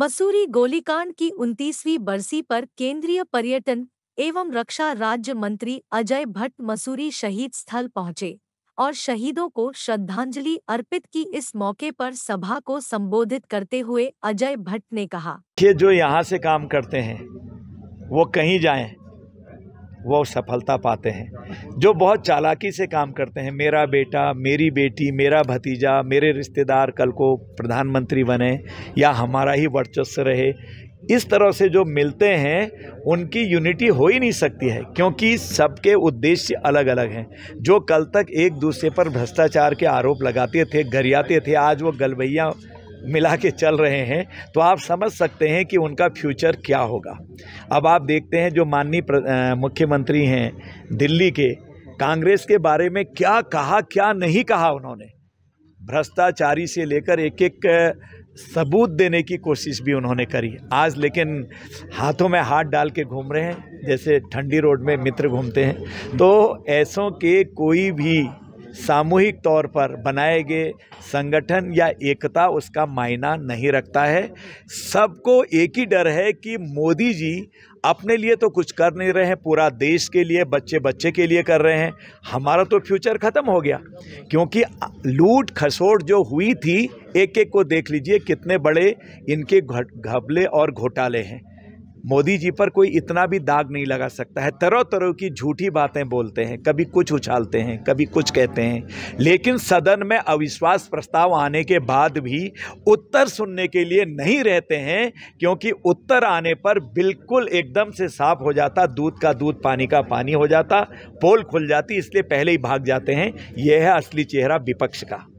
मसूरी गोलीकांड की उनतीसवीं बरसी पर केंद्रीय पर्यटन एवं रक्षा राज्य मंत्री अजय भट्ट मसूरी शहीद स्थल पहुंचे और शहीदों को श्रद्धांजलि अर्पित की इस मौके पर सभा को संबोधित करते हुए अजय भट्ट ने कहा ये जो यहाँ से काम करते हैं वो कहीं जाएं वो सफलता पाते हैं जो बहुत चालाकी से काम करते हैं मेरा बेटा मेरी बेटी मेरा भतीजा मेरे रिश्तेदार कल को प्रधानमंत्री बने या हमारा ही वर्चस्व रहे इस तरह से जो मिलते हैं उनकी यूनिटी हो ही नहीं सकती है क्योंकि सबके उद्देश्य अलग अलग हैं जो कल तक एक दूसरे पर भ्रष्टाचार के आरोप लगाते थे गरियाते थे आज वो गलबैया मिला के चल रहे हैं तो आप समझ सकते हैं कि उनका फ्यूचर क्या होगा अब आप देखते हैं जो माननीय मुख्यमंत्री हैं दिल्ली के कांग्रेस के बारे में क्या कहा क्या नहीं कहा उन्होंने भ्रष्टाचारी से लेकर एक एक सबूत देने की कोशिश भी उन्होंने करी आज लेकिन हाथों में हाथ डाल के घूम रहे हैं जैसे ठंडी रोड में मित्र घूमते हैं तो ऐसों के कोई भी सामूहिक तौर पर बनाए गए संगठन या एकता उसका मायना नहीं रखता है सबको एक ही डर है कि मोदी जी अपने लिए तो कुछ कर नहीं रहे हैं पूरा देश के लिए बच्चे बच्चे के लिए कर रहे हैं हमारा तो फ्यूचर ख़त्म हो गया क्योंकि लूट खसोट जो हुई थी एक एक को देख लीजिए कितने बड़े इनके घबले और घोटाले हैं मोदी जी पर कोई इतना भी दाग नहीं लगा सकता है तरह तरह की झूठी बातें बोलते हैं कभी कुछ उछालते हैं कभी कुछ कहते हैं लेकिन सदन में अविश्वास प्रस्ताव आने के बाद भी उत्तर सुनने के लिए नहीं रहते हैं क्योंकि उत्तर आने पर बिल्कुल एकदम से साफ हो जाता दूध का दूध पानी का पानी हो जाता पोल खुल जाती इसलिए पहले ही भाग जाते हैं यह है असली चेहरा विपक्ष का